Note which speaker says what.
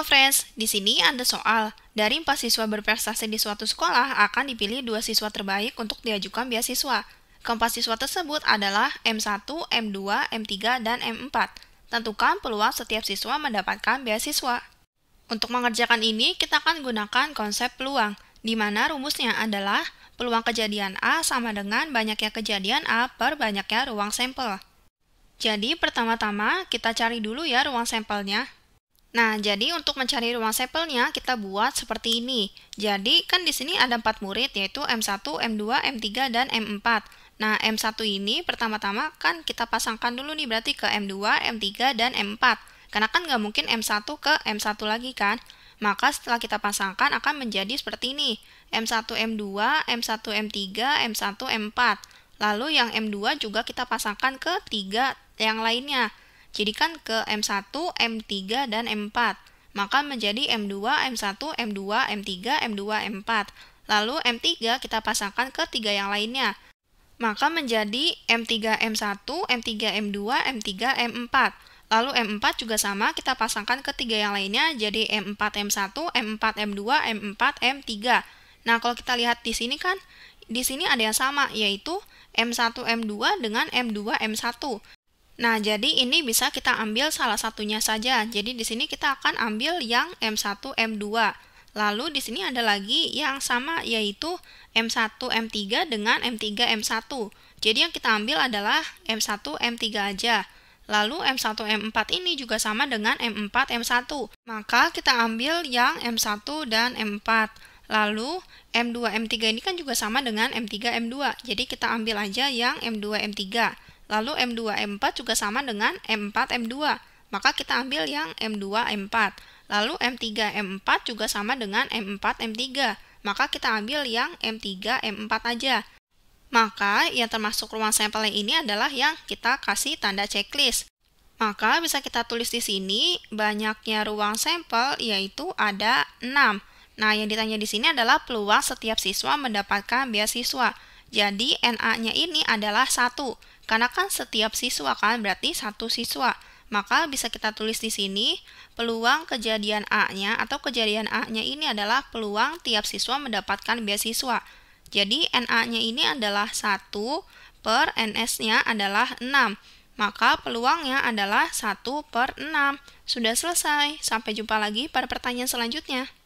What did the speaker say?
Speaker 1: Friends, di sini ada soal. Dari empat siswa berprestasi di suatu sekolah akan dipilih dua siswa terbaik untuk diajukan beasiswa. Keempat siswa tersebut adalah M1, M2, M3, dan M4. Tentukan peluang setiap siswa mendapatkan beasiswa. Untuk mengerjakan ini, kita akan gunakan konsep peluang, di mana rumusnya adalah peluang kejadian A sama dengan banyaknya kejadian A per banyaknya ruang sampel. Jadi, pertama-tama kita cari dulu ya ruang sampelnya. Nah, jadi untuk mencari ruang sampelnya kita buat seperti ini. Jadi kan di sini ada 4 murid yaitu M1, M2, M3 dan M4. Nah, M1 ini pertama-tama kan kita pasangkan dulu nih berarti ke M2, M3 dan M4. Karena kan nggak mungkin M1 ke M1 lagi kan? Maka setelah kita pasangkan akan menjadi seperti ini. M1, M2, M1, M3, M1, M4. Lalu yang M2 juga kita pasangkan ke 3 yang lainnya jadikan ke M1, M3, dan M4. Maka menjadi M2, M1, M2, M3, M2, M4. Lalu M3 kita pasangkan ke tiga yang lainnya. Maka menjadi M3, M1, M3, M2, M3, M4. Lalu M4 juga sama, kita pasangkan ke tiga yang lainnya jadi M4, M1, M4, M2, M4, M3. Nah, kalau kita lihat di sini kan, di sini ada yang sama, yaitu M1, M2 dengan M2, M1. Nah, jadi ini bisa kita ambil salah satunya saja. Jadi di sini kita akan ambil yang M1, M2. Lalu di sini ada lagi yang sama yaitu M1, M3 dengan M3, M1. Jadi yang kita ambil adalah M1, M3 aja. Lalu M1, M4 ini juga sama dengan M4, M1. Maka kita ambil yang M1 dan M4. Lalu M2, M3 ini kan juga sama dengan M3, M2. Jadi kita ambil aja yang M2, M3. Lalu M2, M4 juga sama dengan M4, M2. Maka kita ambil yang M2, M4. Lalu M3, M4 juga sama dengan M4, M3. Maka kita ambil yang M3, M4 aja. Maka yang termasuk ruang sampelnya ini adalah yang kita kasih tanda checklist. Maka bisa kita tulis di sini banyaknya ruang sampel yaitu ada 6. Nah, yang ditanya di sini adalah peluang setiap siswa mendapatkan beasiswa. Jadi NA-nya ini adalah satu karena kan setiap siswa kan berarti satu siswa. Maka bisa kita tulis di sini peluang kejadian A-nya atau kejadian A-nya ini adalah peluang tiap siswa mendapatkan beasiswa. Jadi NA-nya ini adalah 1 per NS-nya adalah 6. Maka peluangnya adalah 1 per 6. Sudah selesai. Sampai jumpa lagi pada pertanyaan selanjutnya.